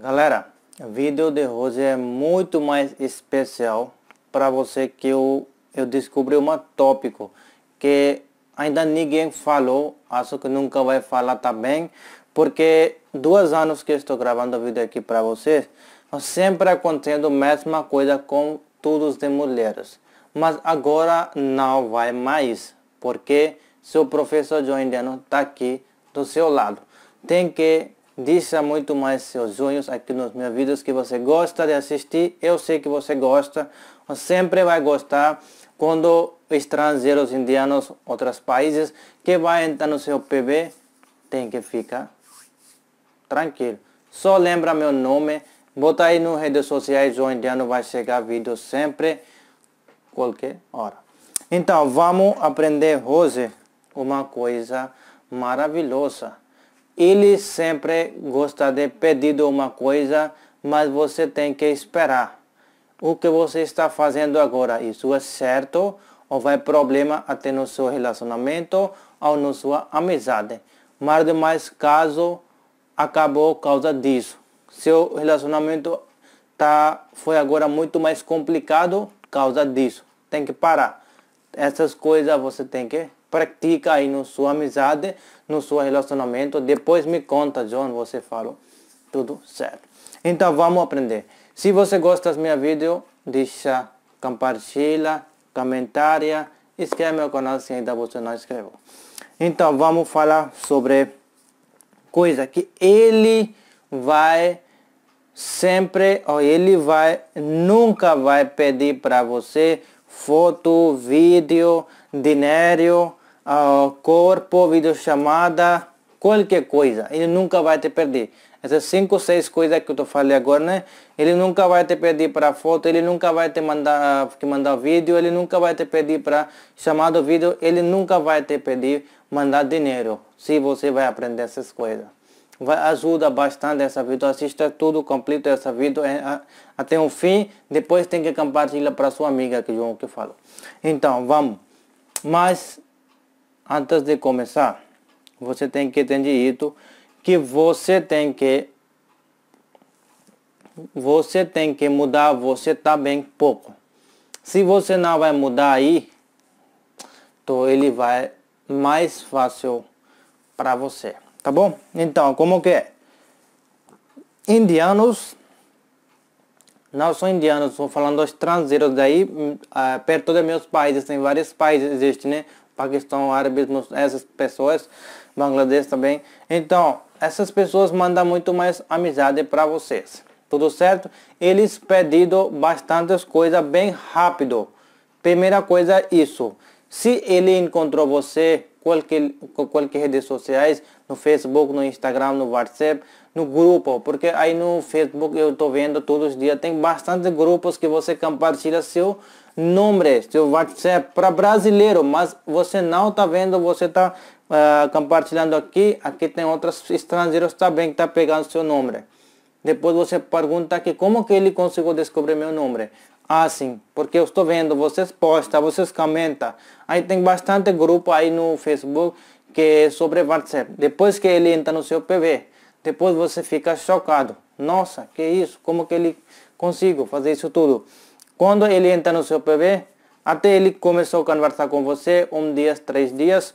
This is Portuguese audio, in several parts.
Galera, vídeo de hoje é muito mais especial para você que eu, eu descobri um tópico que ainda ninguém falou, acho que nunca vai falar também, tá porque dois anos que estou gravando vídeo aqui para vocês, sempre acontecendo a mesma coisa com todos de mulheres, mas agora não vai mais, porque seu professor João Indiano está aqui do seu lado. Tem que Diz muito mais seus sonhos aqui nos meus vídeos que você gosta de assistir. Eu sei que você gosta. sempre vai gostar quando estrangeiros, indianos, outros países que vai entrar no seu PB tem que ficar tranquilo. Só lembra meu nome. Bota aí nas redes sociais o indiano vai chegar vídeo sempre, qualquer hora. Então vamos aprender hoje uma coisa maravilhosa. Ele sempre gosta de pedir uma coisa, mas você tem que esperar. O que você está fazendo agora, isso é certo ou vai problema até no seu relacionamento ou na sua amizade. Mas demais caso acabou por causa disso. Seu relacionamento tá foi agora muito mais complicado por causa disso. Tem que parar. Essas coisas você tem que pratica aí na sua amizade, no seu relacionamento. Depois me conta, John, você falou. Tudo certo. Então vamos aprender. Se você gosta do meu vídeo, deixa, compartilha, comentária, inscreve meu canal se ainda você não inscreveu. Então vamos falar sobre coisa que ele vai sempre, ou ele vai, nunca vai pedir para você foto, vídeo, dinheiro, ao corpo videochamada, qualquer coisa, ele nunca vai te perder. Essas cinco seis coisas que eu falei agora, né? Ele nunca vai te pedir para foto, ele nunca vai te mandar que mandar vídeo, ele nunca vai te pedir para chamado vídeo, ele nunca vai te pedir mandar dinheiro. Se você vai aprender essas coisas. Vai ajuda bastante essa vídeo, assista tudo completo essa vídeo é, até o fim, depois tem que compartilhar para sua amiga que João que falou. Então, vamos. Mas antes de começar, você tem que entender isso, que você tem que você tem que mudar você também tá pouco. Se você não vai mudar aí, então ele vai mais fácil para você, tá bom? Então, como que é? Indianos, não são indianos, estou falando estrangeiros daí, hum, ah, perto de meus países, tem vários países, existe, né? Paquistão, árabes, essas pessoas, Bangladesh também. Então, essas pessoas mandam muito mais amizade para vocês. Tudo certo? Eles pedindo bastantes coisas bem rápido. Primeira coisa é isso. Se ele encontrou você qualquer redes sociais, no Facebook, no Instagram, no WhatsApp, no grupo, porque aí no Facebook eu estou vendo todos os dias, tem bastante grupos que você compartilha seu nome, seu WhatsApp para brasileiro, mas você não está vendo, você está uh, ah, compartilhando aqui, aqui tem outros estrangeiros também que está pegando seu nome. Depois você pergunta que como que ele conseguiu descobrir meu nome. Ah, sim. porque eu estou vendo, vocês postam, vocês comentam. Aí tem bastante grupo aí no Facebook que é sobre WhatsApp. Depois que ele entra no seu PV, depois você fica chocado. Nossa, que isso? Como que ele consigo fazer isso tudo? Quando ele entra no seu PV, até ele começou a conversar com você um dia, três dias.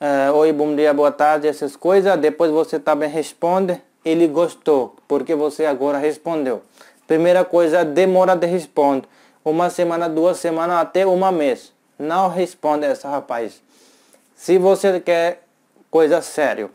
Uh, Oi, bom dia, boa tarde, essas coisas. Depois você também responde. Ele gostou, porque você agora respondeu. Primeira coisa, é demora de responder Uma semana, duas semanas, até uma mês. Não responde essa rapaz. Se você quer coisa sério.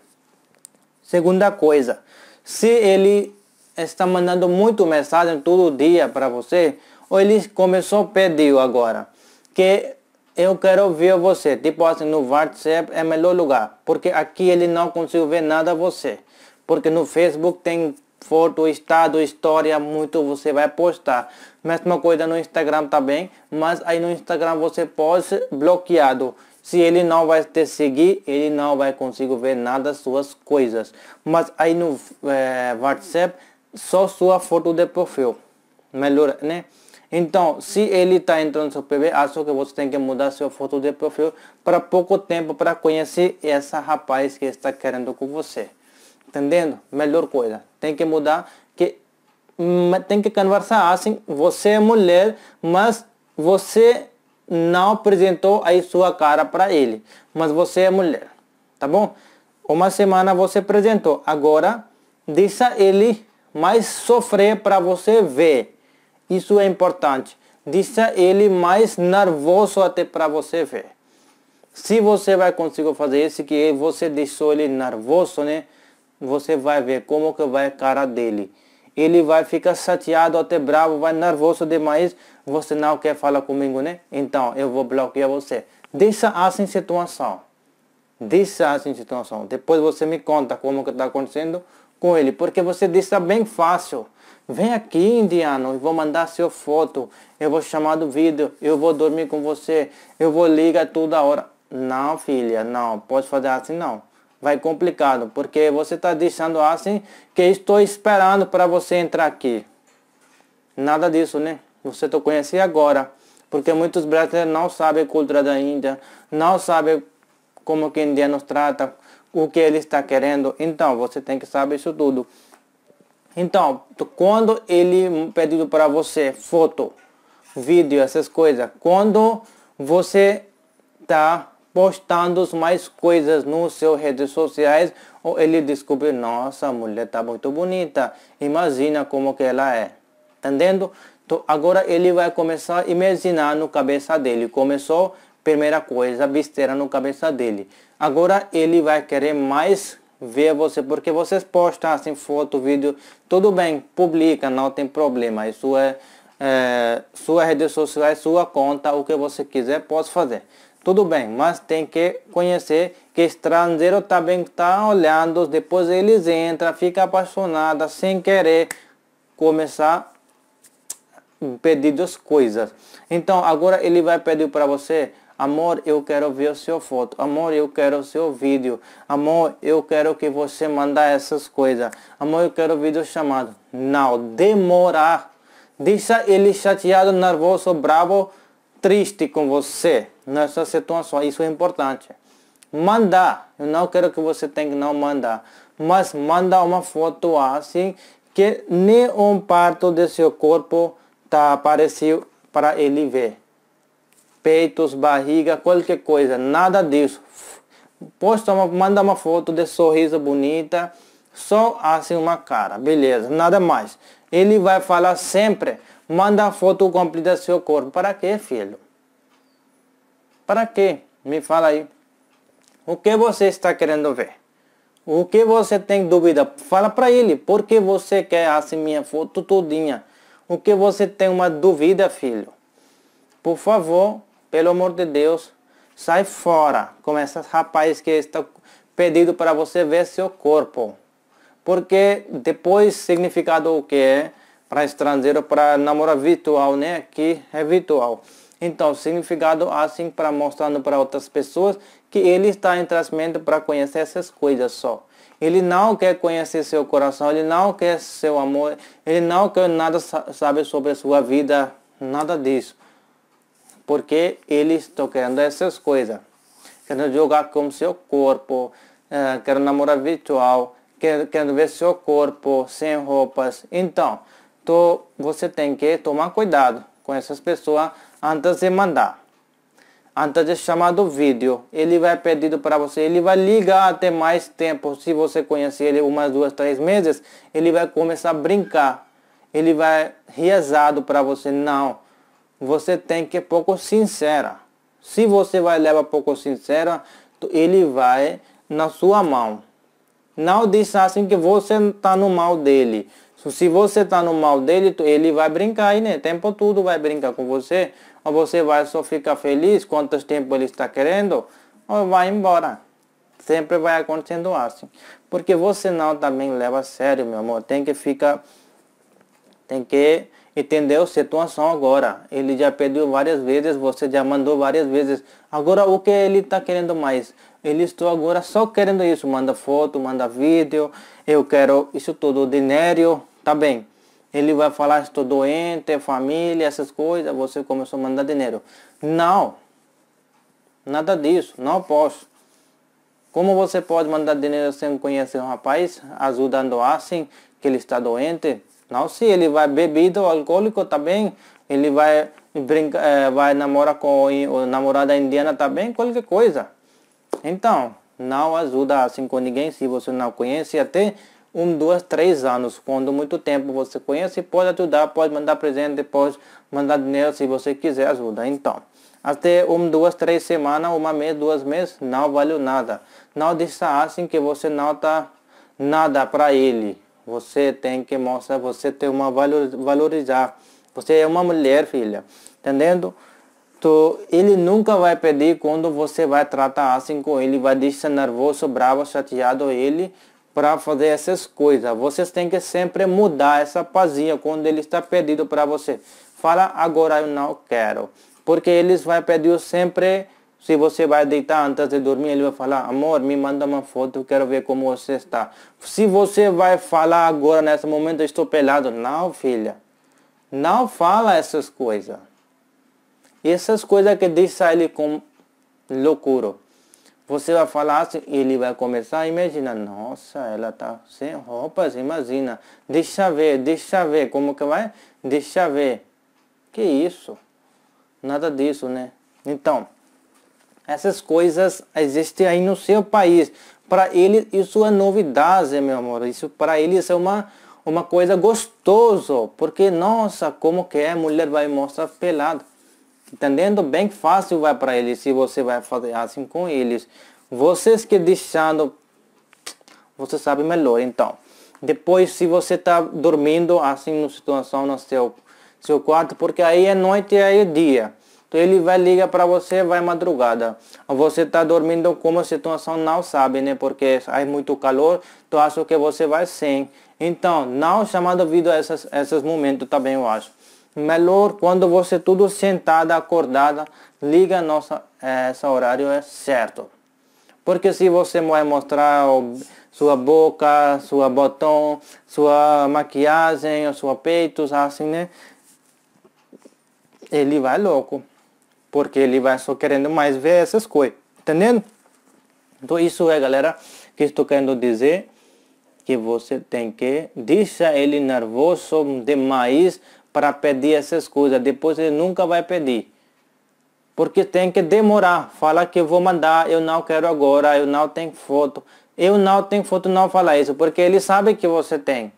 Segunda coisa, se ele está mandando muito mensagem todo dia para você, ou ele começou a pedir agora, que eu quero ver você, tipo assim no WhatsApp é melhor lugar, porque aqui ele não conseguiu ver nada você, porque no Facebook tem foto, estado, história, muito você vai postar. Mesma coisa no Instagram também, mas aí no Instagram você pode bloqueado. Se ele não vai te seguir, ele não vai conseguir ver nada suas coisas. Mas aí no é, WhatsApp, só sua foto de perfil. Melhor, né? Então, se ele está entrando no seu PV, acho que você tem que mudar sua foto de perfil para pouco tempo para conhecer essa rapaz que está querendo com você. Entendendo? Melhor coisa tem que mudar, que tem que conversar assim, você é mulher, mas você não apresentou a sua cara para ele, mas você é mulher, tá bom? Uma semana você apresentou, agora deixa ele mais sofrer para você ver, isso é importante, deixa ele mais nervoso até para você ver. Se você vai conseguir fazer isso, que você deixou ele nervoso, né? você vai ver como que vai a cara dele. Ele vai ficar chateado, até bravo, vai nervoso demais. Você não quer falar comigo, né? Então, eu vou bloquear você. Deixa assim situação. Deixa assim situação. Depois você me conta como que está acontecendo com ele. Porque você deixa bem fácil. Vem aqui, indiano, eu vou mandar seu foto. Eu vou chamar do vídeo. Eu vou dormir com você. Eu vou ligar toda hora. Não, filha, não. Pode fazer assim, não vai complicado, porque você está deixando assim que estou esperando para você entrar aqui. Nada disso, né? Você está conhecendo agora, porque muitos brasileiros não sabem a cultura da Índia, não sabem como que a Índia nos trata, o que ele está querendo. Então, você tem que saber isso tudo. Então, quando ele pediu para você foto, vídeo, essas coisas, quando você está postando mais coisas nos seus redes sociais, ou ele descobre, nossa, a mulher está muito bonita, imagina como que ela é. Entendendo? Então, agora ele vai começar a imaginar no cabeça dele. Começou, primeira coisa, besteira no cabeça dele. Agora ele vai querer mais ver você, porque vocês postam assim foto, vídeo, tudo bem, publica, não tem problema. Isso é, é sua rede social, sua conta, o que você quiser, pode fazer. Tudo bem, mas tem que conhecer que estrangeiro também está olhando, depois eles entram, fica apaixonada sem querer começar a pedir as coisas. Então agora ele vai pedir para você, amor, eu quero ver o seu foto, amor, eu quero o seu vídeo, amor, eu quero que você mande essas coisas, amor, eu quero vídeo chamado. Não, demorar. Deixa ele chateado, nervoso, bravo triste com você nessa situação. Isso é importante. Mandar. Eu não quero que você tenha que não mandar. Mas mandar uma foto assim que nenhum parto de seu corpo tá aparecido para ele ver. Peitos, barriga, qualquer coisa. Nada disso. Posta uma, manda uma foto de sorriso bonita. Só assim uma cara. Beleza. Nada mais. Ele vai falar sempre manda a foto completa do seu corpo. Para que filho? Para que Me fala aí. O que você está querendo ver? O que você tem dúvida? Fala para ele. Por que você quer assim minha foto todinha? O que você tem uma dúvida, filho? Por favor, pelo amor de Deus, sai fora com esses rapazes que estão pedindo para você ver seu corpo. Porque depois significado o que é? para estrangeiro, para namoro virtual, né? Que é virtual. Então, significado assim para mostrando para outras pessoas que ele está em tratamento para conhecer essas coisas só. Ele não quer conhecer seu coração, ele não quer seu amor, ele não quer nada saber sobre a sua vida, nada disso. Porque ele está querendo essas coisas. Querendo jogar com seu corpo, eh, quer namorar virtual, quer, ver seu corpo sem roupas. Então, então você tem que tomar cuidado com essas pessoas antes de mandar. Antes de chamar do vídeo, ele vai pedir para você, ele vai ligar até mais tempo. Se você conhecer ele umas duas, três meses, ele vai começar a brincar. Ele vai riesado para você. Não, você tem que pouco sincera. Se você vai levar pouco sincera, ele vai na sua mão. Não diz assim que você está no mal dele. Se você tá no mal dele, ele vai brincar aí, né? Tempo todo vai brincar com você. Ou você vai só ficar feliz quantos tempo ele está querendo, ou vai embora. Sempre vai acontecendo assim. Porque você não também leva a sério, meu amor. Tem que ficar. Tem que entender a situação agora. Ele já pediu várias vezes, você já mandou várias vezes. Agora o que ele está querendo mais? Ele estou agora só querendo isso. Manda foto, manda vídeo. Eu quero isso tudo, dinheiro Tá bem. Ele vai falar, estou doente, é família, essas coisas, você começou a mandar dinheiro. Não. Nada disso, não posso. Como você pode mandar dinheiro sem conhecer um rapaz, ajudando assim, que ele está doente? Não, se ele vai bebido, alcoólico também, tá bem. ele vai, brinca, é, vai namorar com a namorada indiana também, tá bem, qualquer coisa. Então, não ajuda assim com ninguém se você não conhece, até um, dois, três anos. Quando muito tempo você conhece, pode ajudar, pode mandar presente, pode mandar dinheiro se você quiser ajuda. Então, até um, duas, três semanas, uma mês, duas meses, não valeu nada. Não deixa assim que você não está nada para ele. Você tem que mostrar, você tem uma valor, valorizar. Você é uma mulher, filha. Entendendo? Então, ele nunca vai pedir quando você vai tratar assim com ele, vai deixar nervoso, bravo, chateado ele para fazer essas coisas. Vocês têm que sempre mudar essa pazinha quando ele está pedindo para você. Fala agora eu não quero. Porque eles vai pedir sempre, se você vai deitar antes de dormir, ele vai falar, amor, me manda uma foto, quero ver como você está. Se você vai falar agora, nesse momento, estou pelado. Não, filha. Não fala essas coisas. E essas coisas que diz ele com loucura. Você vai falar assim, ele vai começar a imaginar, nossa, ela tá sem roupas, imagina, deixa ver, deixa ver, como que vai? Deixa ver. Que isso? Nada disso, né? Então, essas coisas existem aí no seu país. Para ele isso é novidade, meu amor. Isso para isso é uma uma coisa gostoso, porque nossa, como que é mulher vai mostrar pelado? Entendendo? Bem fácil vai para eles se você vai fazer assim com eles. Vocês que deixando, você sabe melhor. Então, depois se você está dormindo assim na situação no seu, seu quarto, porque aí é noite e aí é dia. Então ele vai ligar para você, vai madrugada. Você está dormindo como a situação não sabe, né? Porque aí muito calor, então acho que você vai sem. Então, não chamado vídeo a essas, esses momentos também, eu acho melhor quando você tudo sentada, acordada, liga nossa é, esse horário é certo. Porque se você vai é, mostrar sua boca, sua botão, sua maquiagem, o seu peito, assim, né? Ele vai louco. Porque ele vai só querendo mais ver essas coisas. Entendendo? Então isso é, galera, que estou querendo dizer que você tem que deixar ele nervoso demais para pedir essas coisas. Depois ele nunca vai pedir. Porque tem que demorar. Fala que vou mandar, eu não quero agora, eu não tenho foto. Eu não tenho foto, não falar isso, porque ele sabe que você tem.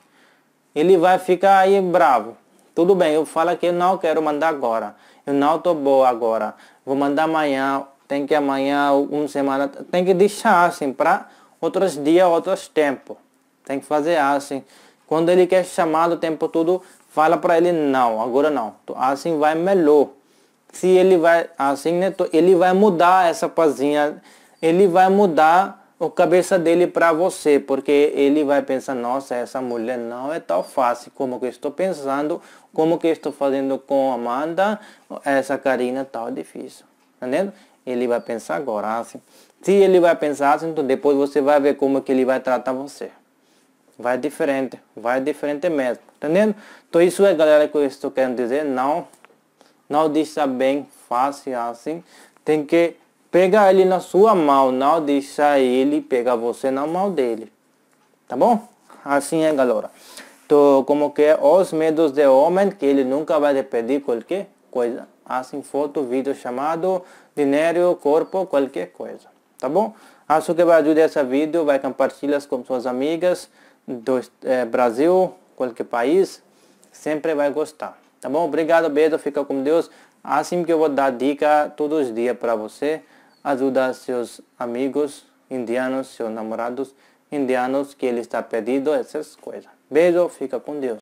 Ele vai ficar aí bravo. Tudo bem, eu falo que eu não quero mandar agora. Eu não tô boa agora. Vou mandar amanhã, tem que amanhã, uma semana. Tem que deixar assim para outros dias, outros tempos. Tem que fazer assim. Quando ele quer chamar o tempo todo, fala para ele não, agora não. Então, assim vai melhor. Se ele vai assim, né, então ele vai mudar essa pazinha, ele vai mudar a cabeça dele para você, porque ele vai pensar, nossa, essa mulher não é tão fácil como que estou pensando, como que estou fazendo com Amanda, essa Karina tal tá difícil, entendendo? Ele vai pensar agora assim. Se ele vai pensar assim, então depois você vai ver como que ele vai tratar você vai diferente, vai diferente mesmo, entendendo? Então isso é galera que eu estou querendo dizer, não, não deixa bem fácil assim, tem que pegar ele na sua mão, não deixar ele pegar você na mão dele, tá bom? Assim é galera. Então como que é os medos de homem que ele nunca vai te pedir qualquer coisa, assim foto, vídeo chamado, dinheiro, corpo, qualquer coisa, tá bom? Acho que vai ajudar esse vídeo, vai compartilhar com suas amigas do é, eh, Brasil, qualquer país, sempre vai gostar. Tá bom? Obrigado, Beto. Fica com Deus. Assim que eu vou dar dica todos os dias para você. Ajuda seus amigos indianos, seus namorados indianos que ele está perdido, essas coisas. Beijo, fica com Deus.